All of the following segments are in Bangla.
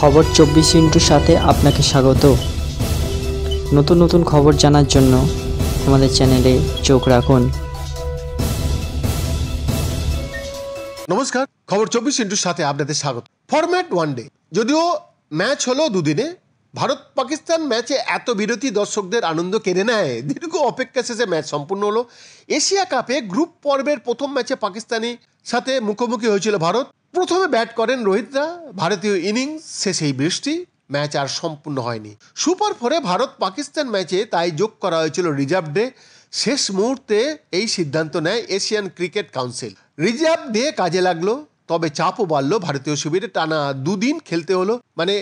খবর চব্বিশ ইন্টুর সাথে আপনাকে স্বাগত নতুন নতুন খবর জানার জন্য আমাদের চ্যানেলে চোখ রাখুন নমস্কার খবর চব্বিশ ইন্টুর সাথে আপনাদের স্বাগত ফরম্যাট ওয়ান ডে যদিও ম্যাচ হলো দুদিনে ভারত পাকিস্তান ম্যাচে এত বিরতি দর্শকদের আনন্দ কেড়ে নেয় দীর্ঘ অপেক্ষা শেষে ম্যাচ সম্পূর্ণ হলো এশিয়া কাপে গ্রুপ পর্বের প্রথম ম্যাচে পাকিস্তানি সাথে মুখোমুখি হয়েছিল ভারত প্রথমে ব্যাট করেন রোহিতরা ভারতীয় ইনিংস শেষে বৃষ্টি ম্যাচ আর সম্পূর্ণ হয়নি সুপার ফোরে ভারত পাকিস্তান ম্যাচে তাই যোগ করা হয়েছিল রিজার্ভ ডে শেষ মুহূর্তে এই সিদ্ধান্ত নেয় Asian cricket council reserve day কাজে লাগলো তবে চাপও বাড়লো ভারতীয় শিবিরে টানা দুদিন খেলতে হলো মানে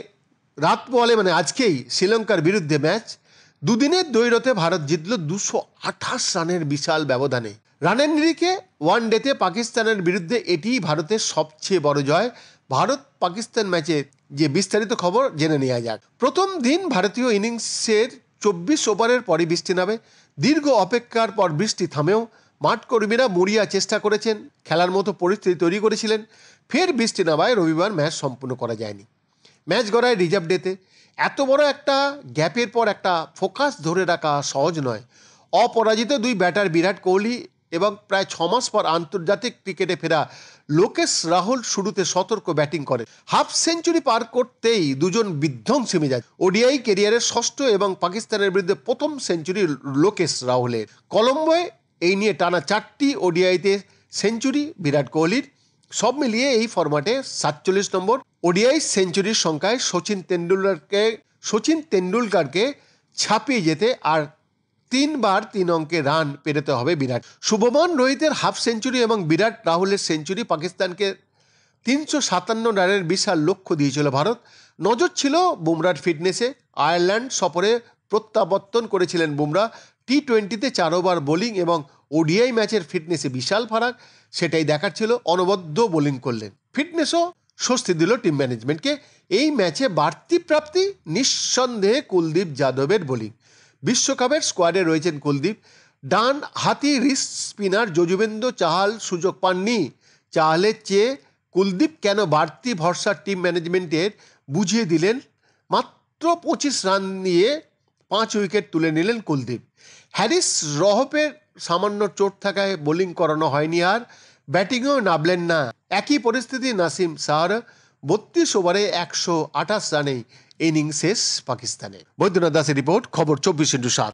রাত বলে মানে আজকেই শ্রীলঙ্কার বিরুদ্ধে ম্যাচ দুদিনের দৈরথে ভারত জিতল দুশো আঠাশ রানের বিশাল ব্যবধানে রানের নিরিখে ওয়ান ডেতে পাকিস্তানের বিরুদ্ধে এটিই ভারতের সবচেয়ে বড় জয় ভারত পাকিস্তান ম্যাচে যে বিস্তারিত খবর জেনে নেওয়া যাক প্রথম দিন ভারতীয় ইনিংসের চব্বিশ ওভারের পরই বৃষ্টি নামে দীর্ঘ অপেক্ষার পর বৃষ্টি থামেও মাঠকর্মীরা মরিয়া চেষ্টা করেছেন খেলার মতো পরিস্থিতি তৈরি করেছিলেন ফের বৃষ্টি নামায় রবিবার ম্যাচ সম্পূর্ণ করা যায়নি ম্যাচ গড়ায় রিজার্ভ ডেতে এত বড় একটা গ্যাপের পর একটা ফোকাস ধরে রাখা সহজ নয় অপরাজিত দুই ব্যাটার বিরাট কোহলি এবং প্রায় ছমাস পর আন্তর্জাতিক ক্রিকেটে ফেরা লোকেশ রাহুল শুরুতে সতর্ক ব্যাটিং করে হাফ সেঞ্চুরি পার করতেই দুজন বিধ্বংসী মেজাজ ওডিআই কেরিয়ারের ষষ্ঠ এবং পাকিস্তানের বিরুদ্ধে প্রথম সেঞ্চুরি লোকেশ রাহুলের কলম্বোয় এই নিয়ে টানা চারটি ওডিআইতে সেঞ্চুরি বিরাট কোহলির সব মিলিয়ে এই ফরম্যাটে সাতচল্লিশ নম্বর ওডিআই সেঞ্চুরির সংখ্যায় সচিন তেন্ডুলকারকে সচিন তেন্ডুলকারকে ছাপিয়ে যেতে আর তিনবার তিন অঙ্কে রান পেরোতে হবে বিরাট শুভমন রোহিতের হাফ সেঞ্চুরি এবং বিরাট রাহুলের সেঞ্চুরি পাকিস্তানকে তিনশো সাতান্ন রানের বিশাল লক্ষ্য দিয়েছিল ভারত নজর ছিল বুমরার ফিটনেসে আয়ারল্যান্ড সফরে প্রত্যাবর্তন করেছিলেন বুমরা টি টোয়েন্টিতে চার ওভার বোলিং এবং ওডিআই ম্যাচের ফিটনেসে বিশাল ফারাক সেটাই দেখার ছিল অনবদ্য বোলিং করলেন ফিটনেসও স্বস্তি দিল টিম ম্যানেজমেন্টকে এই ম্যাচে বাড়তি প্রাপ্তি নিঃসন্দেহে কুলদীপ যাদবের বোলিং বিশ্বকাপের স্কোয়াডে রয়েছেন কুলদীপ ডান হাতি রিস্ট স্পিনার যজুবেন্দ্র চাহাল সুযোগ পাননি চাহালের চেয়ে কুলদীপ কেন বাড়তি ভরসার টিম ম্যানেজমেন্টের বুঝিয়ে দিলেন মাত্র পঁচিশ রান নিয়ে পাঁচ উইকেট তুলে নিলেন কুলদীপ হ্যারিস রহপের সামান্য চোট থাকায় বোলিং করানো হয়নি আর ব্যাটিংও নামলেন না একই পরিস্থিতি নাসিম সাহার বত্রিশ ওভারে একশো আঠাশ রানেই ইনিংসেস পাকিস্তানের বৈদ্যনাথ দাসের রিপোর্ট খবর চব্বিশ ইন্টু সাত